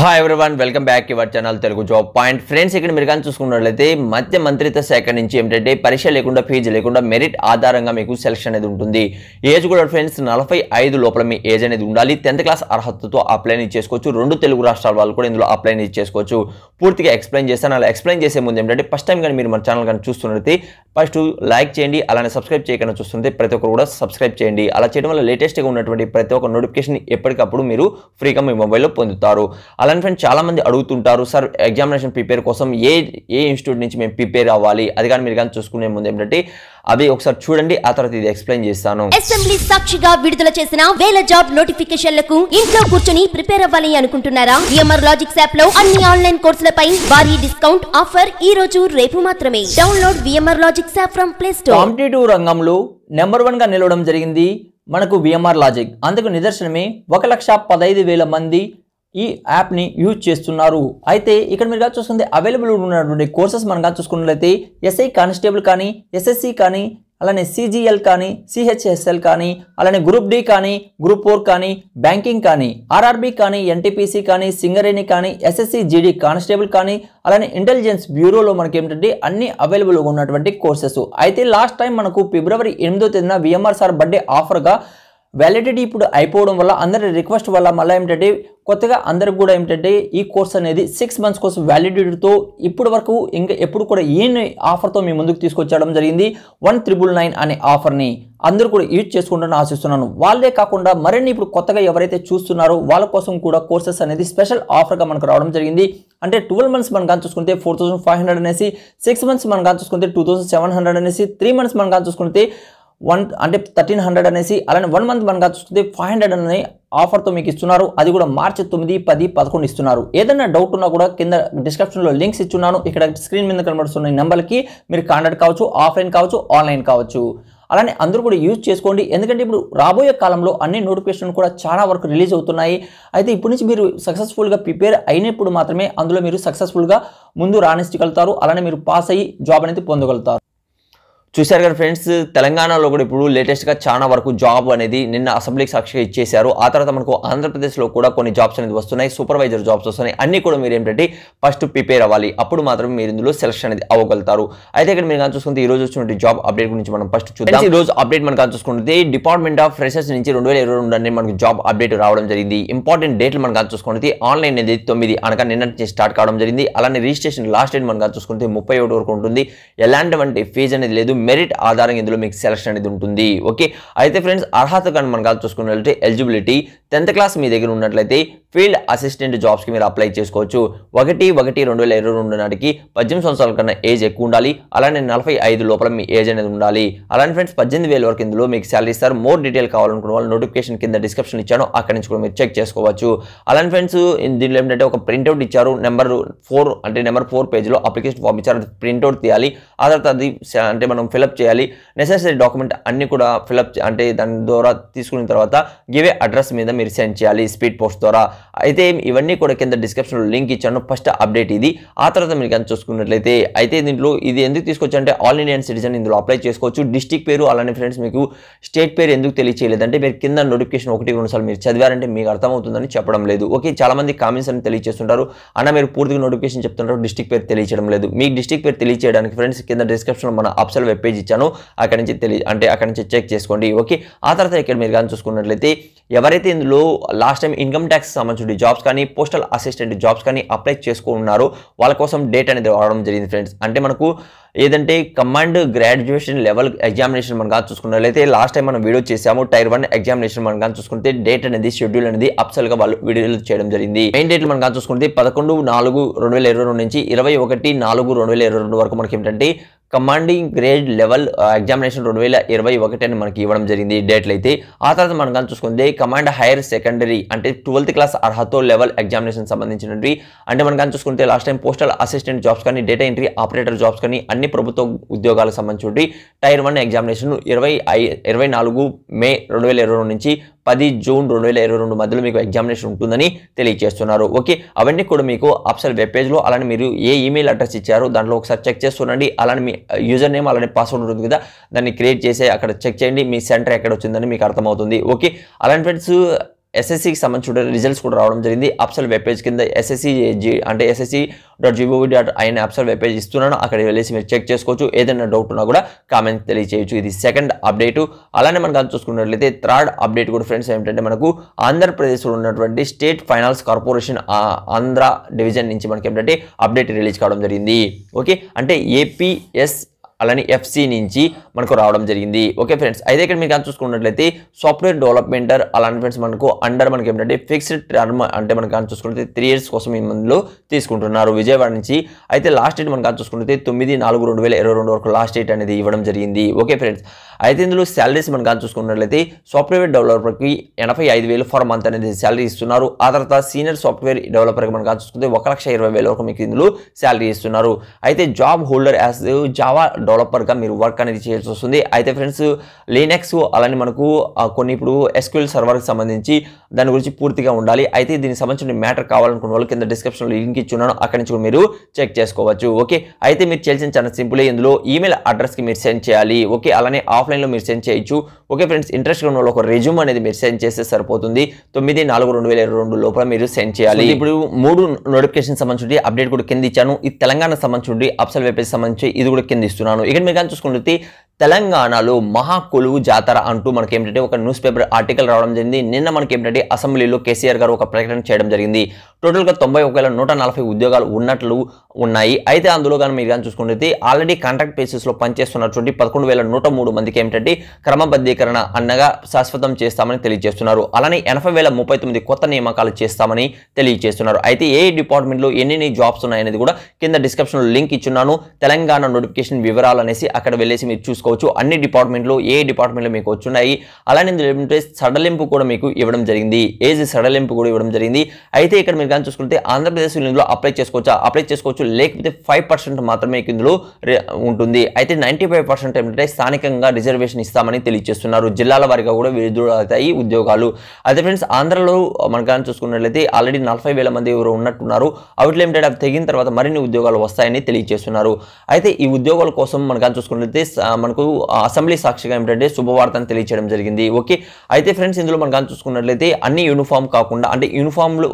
hi everyone welcome back your channel Telugu job point friends ఇక్కడ మీరు కానీ చూసుకున్నట్లయితే మధ్య మంత్రిత్వ శాఖ నుంచి ఏంటంటే పరీక్ష లేకుండా ఫీజు లేకుండా మెరిట్ ఆధారంగా మీకు సెలక్షన్ అనేది ఉంటుంది ఏజ్ కూడా ఫ్రెండ్స్ నలభై ఐదు లోపల మీ ఏజ్ అనేది ఉండాలి టెన్త్ క్లాస్ అర్హతతో అప్లై చేసుకోవచ్చు రెండు తెలుగు రాష్ట్రాల వాళ్ళు కూడా ఇందులో అప్లై చేసుకోవచ్చు పూర్తిగా ఎక్స్ప్లెయిన్ చేస్తాను అలా ఎక్స్ప్లెయిన్ చేసే ముందు ఏంటంటే ఫస్ట్ టైం కానీ మీరు మన ఛానల్ కానీ చూస్తున్నట్లయితే ఫస్ట్ లైక్ చేయండి అలానే సబ్స్క్రైబ్ చేయకుండా చూస్తుంటే ప్రతి ఒక్కరు కూడా సబ్స్క్రైబ్ చేయండి అలా చేయడం వల్ల లేటెస్ట్గా ఉన్నటువంటి ప్రతి ఒక్క నోటిఫికేషన్ ఎప్పటికప్పుడు మీరు ఫ్రీగా మీ మొబైల్లో పొందుతారు అలాంటి ఫ్రెండ్స్ చాలామంది అడుగుతుంటారు సార్ ఎగ్జామినేషన్ ప్రిపేర్ కోసం ఏ ఏ ఇన్స్టిట్యూట్ నుంచి మేము ప్రిపేర్ అవ్వాలి అది కానీ మీరు కానీ చూసుకునే ముందు ఏంటంటే అవి ఒకసారి చూడండి ఆ తర్వాత ఇది ఎక్స్ప్లెయిన్ చేస్తాను అసెంబ్లీ సాక్షిగా విడుదల చేసిన వేల జాబ్ నోటిఫికేషన్లకు ఇంట్లో కూర్చొని ప్రిపేర్ అవ్వాలి అనుకుంటున్నారా విఎంఆర్ లాజిక్స్ యాప్ లో అన్ని ఆన్లైన్ కోర్సులపై భారీ డిస్కౌంట్ ఆఫర్ ఈ రోజు రేపు మాత్రమే download VMR logics app from Play Store competitive రంగంలో నెంబర్ వన్ గా నిలవడం జరిగింది మనకు విఎంఆర్ లాజిక్ అందుకు నిదర్శనమే ఒక లక్ష పదహైదు వేల మంది ఈ యాప్ని యూజ్ చేస్తున్నారు అయితే ఇక్కడ మీరు చూస్తుంది అవైలబుల్ ఉన్నటువంటి కోర్సెస్ మనం చూసుకున్నట్లయితే ఎస్ఐ కానిస్టేబుల్ కానీ ఎస్ఎస్సి కానీ అలానే సిజిఎల్ కానీ సిహెచ్ఎస్ఎల్ కానీ అలానే గ్రూప్ డి కానీ గ్రూప్ ఫోర్ కానీ బ్యాంకింగ్ కానీ ఆర్ఆర్బీ కానీ ఎన్టీపీసీ కానీ సింగరేణి కానీ ఎస్ఎస్సి జీడీ కానిస్టేబుల్ కానీ అలానే ఇంటెలిజెన్స్ బ్యూరోలో మనకి ఏమిటంటే అన్ని అవైలబుల్గా ఉన్నటువంటి కోర్సెస్ అయితే లాస్ట్ టైం మనకు ఫిబ్రవరి ఎనిమిదో తేదీన విఎంఆర్ సార్ బర్త్డే ఆఫర్గా వ్యాలిడిటీ ఇప్పుడు అయిపోవడం వల్ల అందరి రిక్వెస్ట్ వల్ల మళ్ళీ ఏమిటంటే కొత్తగా అందరికి కూడా ఏమిటంటే ఈ కోర్స్ అనేది సిక్స్ మంత్స్ కోసం వ్యాలిడిటీతో ఇప్పటి వరకు ఇంకా ఎప్పుడు కూడా ఏ ఆఫర్తో మీ ముందుకు తీసుకొచ్చడం జరిగింది వన్ త్రిబుల్ నైన్ అనే ఆఫర్ని అందరూ కూడా యూజ్ చేసుకుంటాను ఆశిస్తున్నాను వాళ్ళే కాకుండా మరిన్ని ఇప్పుడు కొత్తగా ఎవరైతే చూస్తున్నారో వాళ్ళ కోసం కూడా కోర్సెస్ అనేది స్పెషల్ ఆఫర్గా మనకు రావడం జరిగింది అంటే ట్వెల్వ్ మంత్స్ మనం కానీ చూసుకుంటే ఫోర్ థౌసండ్ ఫైవ్ హండ్రెడ్ అనేసి సిక్స్ మంత్స్ మనం కానీ చూసుకుంటే టూ థౌసండ్ సెవెన్ హండ్రెడ్ అనేసి త్రీ మంత్స్ మనం కానీ చూసుకుంటే వన్ అంటే థర్టీన్ హండ్రెడ్ అనేసి అలానే వన్ మంత్ మనకు వస్తుంది ఫైవ్ హండ్రెడ్ అనే ఆఫర్తో మీకు ఇస్తున్నారు అది కూడా మార్చి తొమ్మిది పది పదకొండు ఇస్తున్నారు ఏదైనా డౌట్ ఉన్నా కూడా కింద డిస్క్రిప్షన్లో లింక్స్ ఇచ్చున్నాను ఇక్కడ స్క్రీన్ మీద కనబడుతున్న నెంబర్కి మీరు కాంటాక్ట్ కావచ్చు ఆఫ్లైన్ కావచ్చు ఆన్లైన్ కావచ్చు అలానే అందరూ కూడా యూజ్ చేసుకోండి ఎందుకంటే ఇప్పుడు రాబోయే కాలంలో అన్ని నోటిఫికేషన్లు కూడా చాలా వరకు రిలీజ్ అవుతున్నాయి అయితే ఇప్పటి నుంచి మీరు సక్సెస్ఫుల్గా ప్రిపేర్ అయినప్పుడు మాత్రమే అందులో మీరు సక్సెస్ఫుల్గా ముందు రాణించగలుగుతారు అలానే మీరు పాస్ అయ్యి జాబ్ అనేది పొందగలుగుతారు చూశారు కదా ఫ్రెండ్స్ తెలంగాణలో కూడా ఇప్పుడు లేటెస్ట్గా చాలా వరకు జాబ్ అనేది నిన్న అసెంబ్లీకి సాక్షిగా ఇచ్చేశారు ఆ తర్వాత మనకు ఆంధ్రప్రదేశ్లో కూడా కొన్ని జాబ్స్ అనేది వస్తున్నాయి సూపర్వైజర్ జాబ్స్ వస్తున్నాయి అన్నీ కూడా మీరు ఏంటంటే ఫస్ట్ ప్రిపేర్ అవ్వాలి అప్పుడు మాత్రమే మీరు ఇందులో సెలక్షన్ అనేది అవ్వగలుగుతారు అయితే ఇక్కడ మీరు కానీ చూసుకుంటే ఈ రోజు వచ్చినటువంటి జాబ్ అప్డేట్ గురించి మనం ఫస్ట్ చూద్దాం ఈ రోజు అప్డేట్ మనం కానీ చూసుకుంటే డిపార్ట్మెంట్ ఆఫ్ ఫ్రెషర్స్ నుంచి రెండు వేల ఇరవై మనకు జాబ్ అప్డేట్ రావడం జరిగింది ఇంపార్టెంట్ డేట్లు మనం కానీ చూసుకుంటే ఆన్లైన్ అనేది తొమ్మిది అనగా నిన్న స్టార్ట్ కావడం జరిగింది అలానే రిజిస్ట్రేషన్ లాస్ట్ డేట్ మనం కానీ చూసుకుంటే ముప్పై ఒకటి వరకు ఉంటుంది ఎలాంటివంటి ఫీజ్ అనేది లేదు మెరిట్ ఆధారంగా ఇందులో మీకు సెలక్షన్ అనేది ఉంటుంది ఓకే అయితే ఫ్రెండ్స్ అర్హత కానీ మనం కాదు చూసుకున్నట్లయితే ఎలిజిబిలిటీ టెన్త్ క్లాస్ మీ దగ్గర ఉన్నట్లయితే ఫీల్డ్ అసిస్టెంట్ జాబ్స్కి మీరు అప్లై చేసుకోవచ్చు ఒకటి ఒకటి రెండు వేల ఇరవై రెండు నాటికి పద్దెనిమిది సంవత్సరాల కన్నా ఏజ్ ఎక్కువ ఉండాలి అలానే నలభై ఐదు లోపల మీ ఏజ్ అనేది ఉండాలి అలానే ఫ్రెండ్స్ పద్దెనిమిది వేల వరకు ఇందులో మీకు శాలరీ ఇస్తారు మోర్ డీటెయిల్ కావాలనుకున్న వాళ్ళు నోటిఫికేషన్ కింద డిస్క్రిప్షన్ ఇచ్చాను అక్కడి నుంచి కూడా మీరు చెక్ చేసుకోవచ్చు అలానే ఫ్రెండ్స్ దీనిలో ఏంటంటే ఒక ప్రింట్అవుట్ ఇచ్చారు నెంబర్ ఫోర్ అంటే నెంబర్ ఫోర్ పేజ్లో అప్లికేషన్ ఫామ్ ఇచ్చారు ప్రింట్అవుట్ తీయాలి ఆ తర్వాత అది అంటే మనం ఫిలప్ చేయాలి నెసెసరీ డాక్యుమెంట్ అన్ని కూడా ఫిలప్ అంటే దాని ద్వారా తీసుకున్న తర్వాత గివే అడ్రస్ మీద మీరు సెండ్ చేయాలి స్పీడ్ పోస్ట్ ద్వారా అయితే ఇవన్నీ కూడా కింద డిస్క్రిప్షన్లో లింక్ ఇచ్చాను ఫస్ట్ అప్డేట్ ఇది ఆ తర్వాత మీరు కనుక చూసుకున్నట్లయితే అయితే దీంట్లో ఇది ఎందుకు తీసుకొచ్చంటే ఆల్ ఇండియన్ సిటిజన్ ఇందులో అప్లై చేసుకోవచ్చు డిస్టిక్ పేరు అలానే ఫ్రెండ్స్ మీకు స్టేట్ పేరు ఎందుకు తెలియచేయలేదంటే మీరు కింద నోటిఫికేషన్ ఒకటి రెండుసార్లు మీరు చదివారంటే మీకు అర్థమవుతుందని చెప్పడం లేదు ఓకే చాలామంది కామెంట్స్ అని తెలియజేస్తుంటారు అన్న మీరు పూర్తిగా నోటిఫికేషన్ చెప్తుంటారు డిస్టిక్ పేరు తెలియచడం లేదు మీకు డిస్టిక్ పేరు తెలియచేయడానికి ఫ్రెండ్స్ కింద డిస్క్రిప్షన్లో మన అప్సల్ వెబ్ వెబ్ పేజ్ ఇచ్చాను అక్కడ నుంచి తెలియ అంటే అక్కడ నుంచి చెక్ చేసుకోండి ఓకే ఆ తర్వాత ఇక్కడ మీరు కానీ చూసుకున్నట్లయితే ఎవరైతే ఇందులో లాస్ట్ టైం ఇన్కమ్ ట్యాక్స్ సంబంధించిన జాబ్స్ కానీ పోస్టల్ అసిస్టెంట్ జాబ్స్ కానీ అప్లై చేసుకున్నారో వాళ్ళ కోసం డేట్ అనేది రావడం జరిగింది ఫ్రెండ్స్ అంటే మనకు ఏదంటే కమాండ్ గ్రాడ్యుయేషన్ లెవెల్ ఎగ్జామినేషన్ మనం కానీ చూసుకున్నట్లయితే లాస్ట్ టైం మనం వీడియో చేసాము టైర్ వన్ ఎగ్జామినేషన్ మనం కానీ చూసుకుంటే డేట్ అనేది షెడ్యూల్ అనేది అప్సల్గా వాళ్ళు వీడియోలు చేయడం జరిగింది మెయిన్ డేట్లు మనం కానీ చూసుకుంటే పదకొండు నాలుగు రెండు వేల ఇరవై రెండు నుంచి ఇరవై ఒకటి నాలుగు రెండు వేల ఇరవై రెండు వరకు మనకి ఏంటంటే కమాండింగ్ గ్రేడ్ లెవెల్ ఎగ్జామినేషన్ రెండు వేల ఇరవై ఒకటి అని మనకి ఇవ్వడం జరిగింది డేట్లు అయితే ఆ తర్వాత మనం కానీ చూసుకుంటే కమాండ్ హైయర్ సెకండరీ అంటే ట్వెల్త్ క్లాస్ అర్హతో లెవెల్ ఎగ్జామినేషన్ సంబంధించినవి అంటే మనం కానీ చూసుకుంటే last time postal assistant jobs కానీ డేటా ఎంట్రీ ఆపరేటర్ జాబ్స్ కానీ అన్ని ప్రభుత్వ ఉద్యోగాలకు సంబంధించి టైర్ వన్ ఎగ్జామినేషన్ ఇరవై ఐ ఇరవై నాలుగు మే రెండు వేల ఇరవై రెండు నుంచి పది జూన్ రెండు వేల ఇరవై రెండు మధ్యలో మీకు ఎగ్జామినేషన్ ఉంటుందని తెలియజేస్తున్నారు ఓకే అవన్నీ కూడా మీకు అప్సల్ వెబ్ పేజ్లో అలానే మీరు ఏ ఈమెయిల్ అడ్రస్ ఇచ్చారో దాంట్లో ఒకసారి చెక్ చేస్తుండండి అలానే మీ యూజర్ నేమ్ అలానే పాస్వర్డ్ ఉంటుంది కదా దాన్ని క్రియేట్ చేసి అక్కడ చెక్ చేయండి మీ సెంటర్ ఎక్కడ వచ్చిందని మీకు అర్థమవుతుంది ఓకే అలాంటి ఫ్రెండ్స్ ఎస్ఎస్సికి సంబంధించిన రిజల్ట్స్ కూడా రావడం జరిగింది అప్సల్ వెబ్ పేజ్ కింద ఎస్ఎస్సి జీ అంటే SSC dot gov dot in official web page ఇస్తున్నాను అక్కడ వెళ్ళేసి మీరు చెక్ చేసుకోవచ్చు ఏదైనా డౌట్ ఉన్నా కూడా కామెంట్ తెలియచేయచ్చు ఇది సెకండ్ అప్డేట్ అలానే మనం కానీ చూసుకున్నట్లయితే థర్డ్ అప్డేట్ కూడా ఫ్రెండ్స్ ఏమిటంటే మనకు ఆంధ్రప్రదేశ్లో ఉన్నటువంటి state finance corporation Andhra division నుంచి మనకి ఏంటంటే అప్డేట్ రిలీజ్ కావడం జరిగింది ఓకే అంటే ఏపీఎస్ అలానే ఎఫ్సి నుంచి మనకు రావడం జరిగింది ఓకే ఫ్రెండ్స్ అయితే ఇక్కడ మీరు కానీ చూసుకున్నట్లయితే సాఫ్ట్వేర్ డెవలప్మెంటర్ అలాంటి ఫ్రెండ్స్ మనకు అండర్ మనకి ఏంటంటే ఫిక్స్డ్ టర్మ్ అంటే మనకు కానీ చూసుకుంటే త్రీ ఇయర్స్ కోసం ఈ మందులో తీసుకుంటున్నారు విజయవాడ నుంచి అయితే లాస్ట్ డేట్ మనకు కానీ చూసుకుంటే తొమ్మిది నాలుగు రెండు వేల ఇరవై రెండు వరకు లాస్ట్ డేట్ అనేది ఇవ్వడం జరిగింది ఓకే ఫ్రెండ్స్ అయితే ఇందులో శాలరీస్ మనం కానీ చూసుకున్నట్లయితే సాఫ్ట్వేర్ డెవలపర్కి ఎనభై ఐదు వేలు ఫర్ మంత్ అనేది శాలరీ ఇస్తున్నారు ఆ తర్వాత సీనియర్ సాఫ్ట్వేర్ డెవలపర్కి మనం కానీ చూసుకుంటే ఒక లక్ష ఇరవై వేల వరకు మీకు ఇందులో శాలరీ ఇస్తున్నారు అయితే జాబ్ హోల్డర్ యాజ్ జావా డెవలపర్గా మీరు వర్క్ అనేది చేయాల్సి వస్తుంది అయితే ఫ్రెండ్స్ లీనెక్స్ అలానే మనకు కొన్ని ఇప్పుడు ఎస్క్యూఎల్ సర్వర్కి సంబంధించి దాని గురించి పూర్తిగా ఉండాలి అయితే దీనికి సంబంధించిన మ్యాటర్ కావాలనుకున్న వాళ్ళు కింద డిస్క్రిప్షన్లో లింక్ ఇచ్చున్నాను అక్కడి నుంచి మీరు చెక్ చేసుకోవచ్చు ఓకే అయితే మీరు చేయాల్సిన చాలా సింపుల్ ఇందులో ఈమెయిల్ అడ్రస్కి మీరు సెండ్ చేయాలి ఓకే అలానే ఆఫ్లైన్లో మీరు సెండ్ చేయొచ్చు ఓకే ఫ్రెండ్స్ ఇంట్రెస్ట్ ఉన్న వాళ్ళు ఒక రెజ్యూమ్ అనేది మీరు సెండ్ చేస్తే సరిపోతుంది తొమ్మిది నాలుగు రెండు వేల ఇరవై రెండు లోపల మీరు సెండ్ చేయాలి ఇప్పుడు మూడు నోటిఫికేషన్ సంబంధించి అప్డేట్ కూడా కింద ఇచ్చాను ఈ తెలంగాణ సంబంధించి అప్సల్ వెబ్సైట్ సంబంధించి ఇది కూడా కింద ఇస్తున్నాను ఇక్కడ మీరు కానీ చూసుకుంటే తెలంగాణలో మహాకొలువు జాతర అంటూ మనకి ఏంటంటే ఒక న్యూస్ పేపర్ ఆర్టికల్ రావడం జరిగింది నిన్న మనకి ఏంటంటే అసెంబ్లీలో కేసీఆర్ గారు ఒక ప్రకటన చేయడం జరిగింది టోటల్గా తొంభై ఒక వేల నూట నలభై ఉద్యోగాలు ఉన్నట్లు ఉన్నాయి అయితే అందులో కానీ మీరు కానీ చూసుకుంటే ఆల్రెడీ కాంట్రాక్ట్ బేసిస్లో పనిచేస్తున్నటువంటి పదకొండు వేల నూట మూడు మందికి ఏమిటంటే క్రమబద్ధీకరణ అన్నగా శాశ్వతం చేస్తామని తెలియజేస్తున్నారు అలానే ఎనభై వేల ముప్పై తొమ్మిది కొత్త నియామకాలు చేస్తామని తెలియజేస్తున్నారు అయితే ఏ డిపార్ట్మెంట్లో ఎన్ని జాబ్స్ ఉన్నాయనేది కూడా కింద డిస్క్రిప్షన్లో లింక్ ఇచ్చున్నాను తెలంగాణ నోటిఫికేషన్ వివరాలు అనేసి అక్కడ వెళ్ళేసి మీరు చూసుకోవచ్చు అన్ని డిపార్ట్మెంట్లో ఏ డిపార్ట్మెంట్లో మీకు వచ్చున్నాయి అలానే ఏంటంటే సడలింపు కూడా మీకు ఇవ్వడం జరిగింది ఏజ్ సడలింపు కూడా ఇవ్వడం జరిగింది అయితే ఇక్కడ మీరు మీరు కానీ చూసుకుంటే ఆంధ్రప్రదేశ్ ఇందులో అప్లై చేసుకోవచ్చు అప్లై చేసుకోవచ్చు లేకపోతే ఫైవ్ పర్సెంట్ మాత్రమే ఇందులో ఉంటుంది అయితే నైంటీ ఫైవ్ పర్సెంట్ ఏమిటంటే స్థానికంగా రిజర్వేషన్ ఇస్తామని తెలియజేస్తున్నారు జిల్లాల వారిగా కూడా విడుదలవుతాయి ఉద్యోగాలు అయితే ఫ్రెండ్స్ ఆంధ్రలో మనం కానీ చూసుకున్నట్లయితే ఆల్రెడీ నలభై వేల మంది ఎవరు ఉన్నట్టున్నారు అవిట్లో ఏమిటంటే అవి తెగిన తర్వాత మరిన్ని ఉద్యోగాలు వస్తాయని తెలియజేస్తున్నారు అయితే ఈ ఉద్యోగాల కోసం మనం కానీ చూసుకున్నట్లయితే మనకు అసెంబ్లీ సాక్షిగా ఏమిటంటే శుభవార్తను తెలియచేయడం జరిగింది ఓకే అయితే ఫ్రెండ్స్ ఇందులో మనం కానీ చూసుకున్నట్లయితే అన్ని యూనిఫామ్ కాకుండా అంటే యూనిఫామ్లు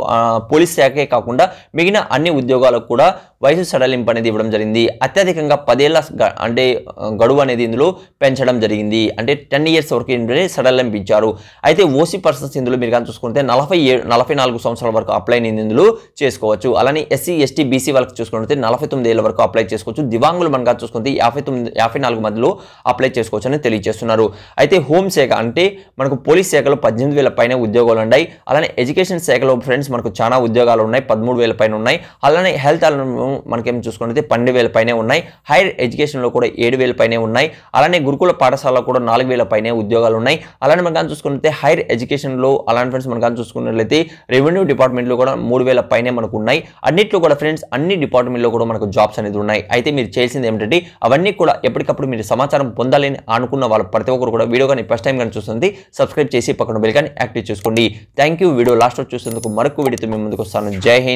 పోలీస్ పోలీస్ శాఖే కాకుండా మిగిలిన అన్ని ఉద్యోగాలకు కూడా వయసు సడలింపు అనేది ఇవ్వడం జరిగింది అత్యధికంగా పదేళ్ల అంటే గడువు అనేది ఇందులో పెంచడం జరిగింది అంటే టెన్ ఇయర్స్ వరకు ఏంటంటే సడలింపు ఇచ్చారు అయితే ఓసీ పర్సన్స్ ఇందులో మీరు కానీ చూసుకుంటే నలభై నలభై నాలుగు సంవత్సరాల వరకు అప్లై ఇందులో చేసుకోవచ్చు అలానే ఎస్సీ ఎస్టీ బీసీ వాళ్ళకి చూసుకుంటే నలభై తొమ్మిది ఏళ్ళ వరకు అప్లై చేసుకోవచ్చు దివాంగులు కానీ చూసుకుంటే యాభై తొమ్మిది యాభై నాలుగు మధ్యలో అప్లై చేసుకోవచ్చు అని తెలియజేస్తున్నారు అయితే హోమ్ శాఖ అంటే మనకు పోలీస్ శాఖలో పద్దెనిమిది వేల పైన ఉద్యోగాలు ఉన్నాయి అలానే ఎడ్యుకేషన్ శాఖలో ఫ్రెండ్స్ మనకు చాలా ఉద్యోగాలు ఉన్నాయి పదమూడు వేల పైన ఉన్నాయి అలానే హెల్త్ మనకేం చూసుకుంటే పన్నెండు వేల పైనే ఉన్నాయి హైయర్ ఎడ్యుకేషన్లో కూడా ఏడు వేల పైనే ఉన్నాయి అలానే గురుకుల పాఠశాలలో కూడా నాలుగు వేల పైన ఉద్యోగాలు ఉన్నాయి అలానే మనం కానీ చూసుకుంటే హైయర్ ఎడ్యుకేషన్లో అలాంటి ఫ్రెండ్స్ మనం కానీ చూసుకున్నట్లయితే రెవెన్యూ డిపార్ట్మెంట్లో కూడా మూడు వేల పైనే మనకు ఉన్నాయి అన్నిట్లో కూడా ఫ్రెండ్స్ అన్ని డిపార్ట్మెంట్లో కూడా మనకు జాబ్స్ అనేది ఉన్నాయి అయితే మీరు చేసింది ఏమిటంటే అవన్నీ కూడా ఎప్పటికప్పుడు మీరు సమాచారం పొందాలని అనుకున్న వాళ్ళు ప్రతి ఒక్కరు కూడా వీడియో కానీ ఫస్ట్ టైం కానీ చూస్తుంది సబ్స్క్రైబ్ చేసి పక్కన బెల్ కానీ యాక్టివ్ చేసుకోండి థ్యాంక్ యూ వీడియో లాస్ట్ చూసేందుకు మరొక వీడియోతో మీ ముందుకు हिंदुस्तान जय हिंद